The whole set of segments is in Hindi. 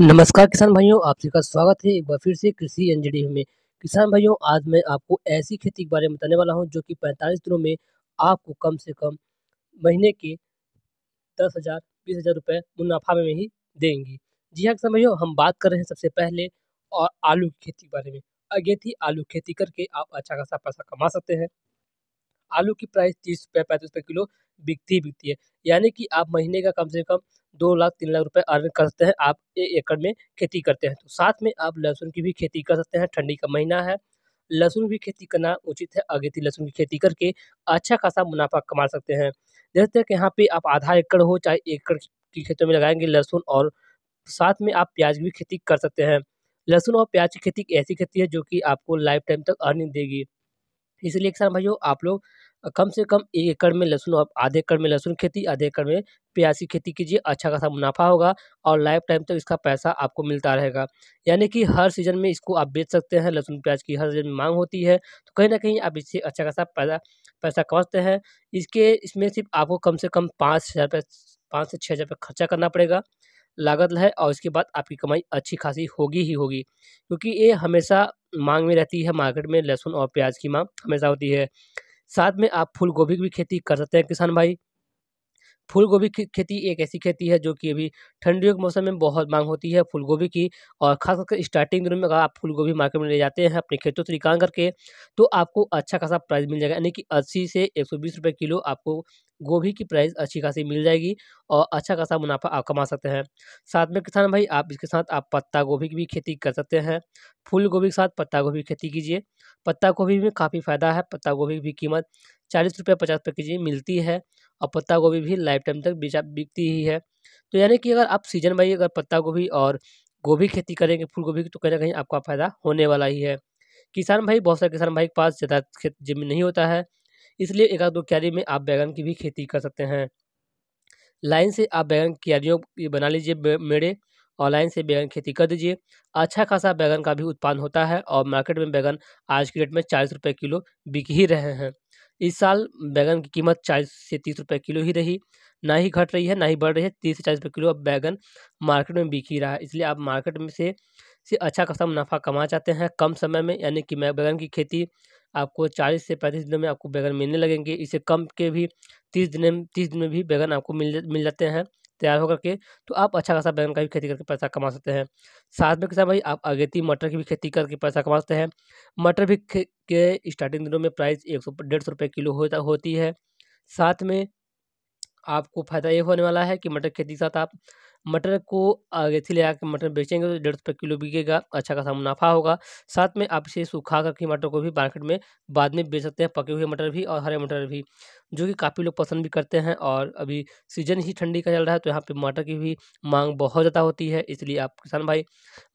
नमस्कार किसान भाइयों आप सभी का स्वागत है एक बार फिर से कृषि एनजीडी में किसान भाइयों आज मैं आपको ऐसी खेती के बारे में बताने वाला हूं जो कि 45 दिनों में आपको कम से कम महीने के दस हज़ार बीस हज़ार रुपये मुनाफा में ही देंगी जी हाँ किसान भाइयों हम बात कर रहे हैं सबसे पहले और आलू की खेती के बारे में अगेथी आलू खेती करके आप अच्छा खासा पैसा कमा सकते हैं आलू की प्राइस तीस रुपये पैंतीस रुपये किलो बिकती ही बिकती है यानी कि आप महीने का कम से कम दो लाख तीन लाख रुपए अर्न कर सकते हैं आप एक एकड़ में खेती करते हैं तो साथ में आप लहसुन की भी खेती कर सकते हैं ठंडी का महीना है लहसुन की खेती करना उचित है थी लहसुन की खेती करके अच्छा खासा मुनाफा कमा सकते हैं जैसे कि यहाँ पे आप आधा एकड़ हो चाहे एकड़ की खेतों में लगाएंगे लहसुन और साथ में आप प्याज की भी खेती कर सकते हैं लहसुन और प्याज की खेती एक ऐसी खेती है जो कि आपको लाइफ टाइम तक अर्निंग देगी इसलिए किसान भाइयों आप लोग कम से कम एक एकड़ में लहसुन आप आधे एकड़ में लहसुन खेती आधे एकड़ में प्याज की खेती कीजिए अच्छा खासा मुनाफा होगा और लाइफ टाइम तक तो इसका पैसा आपको मिलता रहेगा यानी कि हर सीज़न में इसको आप बेच सकते हैं लहसुन प्याज की हर सीज़न में मांग होती है तो कहीं ना कहीं आप इससे अच्छा खासा पैसा पैसा कमाते हैं इसके इसमें सिर्फ आपको कम से कम पाँच हज़ार रुपये पाँच से छः हज़ार रुपये खर्चा करना पड़ेगा लागत है और इसके बाद आपकी कमाई अच्छी खासी होगी ही होगी क्योंकि ये हमेशा मांग में रहती है मार्केट में लहसुन और प्याज की मांग हमेशा होती है साथ में आप फूल गोभी की भी खेती कर सकते हैं किसान भाई फूल गोभी की खेती एक ऐसी खेती है जो कि अभी ठंडियों के मौसम में बहुत मांग होती है फूल गोभी की और खास करके स्टार्टिंग दिनों में अगर आप फूल गोभी मार्केट में ले जाते हैं अपने खेतों से निकाल करके तो आपको अच्छा खासा प्राइस मिल जाएगा यानी कि अस्सी से एक सौ बीस रुपये किलो आपको गोभी की प्राइस अच्छी खासी मिल जाएगी और अच्छा खासा मुनाफा आप कमा सकते हैं साथ में किसान भाई आप इसके साथ आप पत्ता गोभी की भी खेती कर सकते हैं फूल गोभी के साथ पत्ता गोभी की खेती कीजिए पत्ता गोभी में काफ़ी फ़ायदा है पत्ता गोभी की कीमत चालीस रुपये पचास रुपये के जी मिलती है और पत्ता गोभी भी लाइफ टाइम तक बिचा बिकती ही है तो यानी कि अगर आप सीजन वाइज अगर पत्ता गोभी और गोभी खेती करेंगे फूल गोभी की तो कहीं ना कहीं आपका फ़ायदा होने वाला ही है किसान भाई बहुत सारे किसान भाई के पास ज़्यादा खेत जमीन नहीं होता है इसलिए एक आध दो क्यारी में आप बैगन की भी खेती कर सकते हैं लाइन से आप बैगन क्यारियों बना लीजिए मेड़े और लाइन से बैगन खेती कर दीजिए अच्छा खासा बैगन का भी उत्पादन होता है और मार्केट में बैगन आज के डेट में चालीस रुपये किलो बिक ही रहे हैं इस साल बैगन की कीमत चालीस से तीस रुपये किलो ही रही ना ही घट रही है ना ही बढ़ रही है तीस से चालीस रुपये किलो अब बैगन मार्केट में बिक ही रहा है इसलिए आप मार्केट में से से अच्छा खासा मुनाफा कमा चाहते हैं कम समय में यानी कि बैगन की खेती आपको चालीस से पैंतीस दिनों में आपको बैगन मिलने लगेंगे इसे कम के भी तीस दिन तीस दिन में भी बैगन आपको मिल मिल जाते हैं तैयार होकर के तो आप अच्छा खासा बैंगन का भी खेती करके पैसा कमा सकते हैं साथ में किसान भाई आप अगेती मटर की भी खेती करके पैसा कमा सकते हैं मटर भी के स्टार्टिंग दिनों में प्राइस एक सौ डेढ़ सौ रुपये किलो होता होती है साथ में आपको फ़ायदा ये होने वाला है कि मटर की खेती के साथ आप मटर को अगेथी ले आकर मटर बेचेंगे तो डेढ़ सौ रुपये किलो बिकेगा अच्छा खासा मुनाफा होगा साथ में आप इसे सूखा करके मटर को भी मार्केट में बाद में बेच सकते हैं पके हुए मटर भी और हरे मटर भी जो कि काफ़ी लोग पसंद भी करते हैं और अभी सीजन ही ठंडी का चल रहा है तो यहाँ पे मटर की भी मांग बहुत ज़्यादा होती है इसलिए आप किसान भाई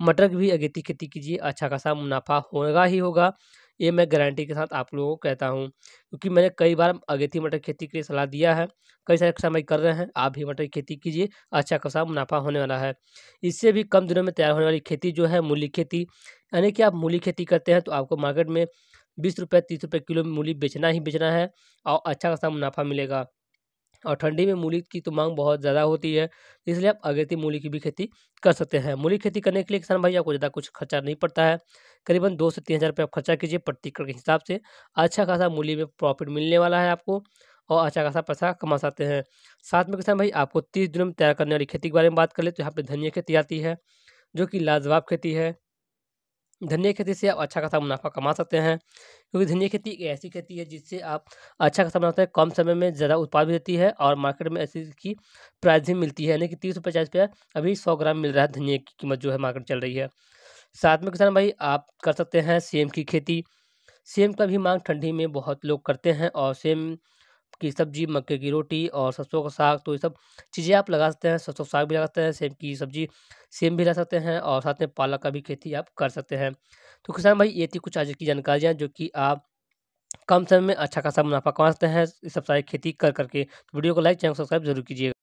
मटर की भी अगेती खेती कीजिए अच्छा खासा मुनाफा होगा ही होगा ये मैं गारंटी के साथ आप लोगों को कहता हूँ क्योंकि मैंने कई बार अगेती मटर की खेती के लिए सलाह दिया है कई सारे किसान कर रहे हैं आप भी मटर की खेती कीजिए अच्छा खासा मुनाफा होने वाला है इससे भी कम दिनों में तैयार होने वाली खेती जो है मूली खेती यानी कि आप मूली खेती करते हैं तो आपको मार्केट में बीस रुपये तीस रुपये किलो मूली बेचना ही बेचना है और अच्छा खासा मुनाफा मिलेगा और ठंडी में मूली की तो मांग बहुत ज़्यादा होती है इसलिए आप अगेती मूली की भी खेती कर सकते हैं मूली की खेती करने के लिए किसान भाई आपको ज़्यादा कुछ खर्चा नहीं पड़ता है करीबन दो से तीन हज़ार रुपये आप खर्चा कीजिए प्रति एकड़ के हिसाब से अच्छा खासा मूली में प्रॉफिट मिलने वाला है आपको और अच्छा खासा पैसा कमा सकते हैं साथ में किसान भाई आपको तीस दिनों में तैयार करने वाली खेती के बारे में बात कर ले तो यहाँ पर धनिया खेती आती है जो कि लाजवाब खेती है धनिया खेती से आप अच्छा खासा मुनाफा कमा सकते हैं क्योंकि धनिया खेती एक ऐसी खेती है जिससे आप अच्छा खासा मुनाफा कम समय में ज़्यादा उत्पाद भी देती है और मार्केट में ऐसी की प्राइस भी मिलती है यानी कि तीस रुपये पचास रुपया अभी सौ ग्राम मिल रहा है धनिया की कीमत जो है मार्केट चल रही है साथ में किसान भाई आप कर सकते हैं सेम की खेती सेम का भी मांग ठंडी में बहुत लोग करते हैं और सेम की सब्जी मक्के की रोटी और सरसों का साग तो ये सब चीज़ें आप लगा सकते हैं सरसों का साग भी लगा सकते हैं सेम की सब्जी सेम भी लगा सकते हैं और साथ में पालक का भी खेती आप कर सकते हैं तो किसान भाई ये थी कुछ आज की जानकारियाँ जो कि आप कम समय में अच्छा खासा मुनाफा कमा सकते हैं इस सब सारी खेती कर करके तो वीडियो को लाइक चैनल सब्सक्राइब जरूर कीजिएगा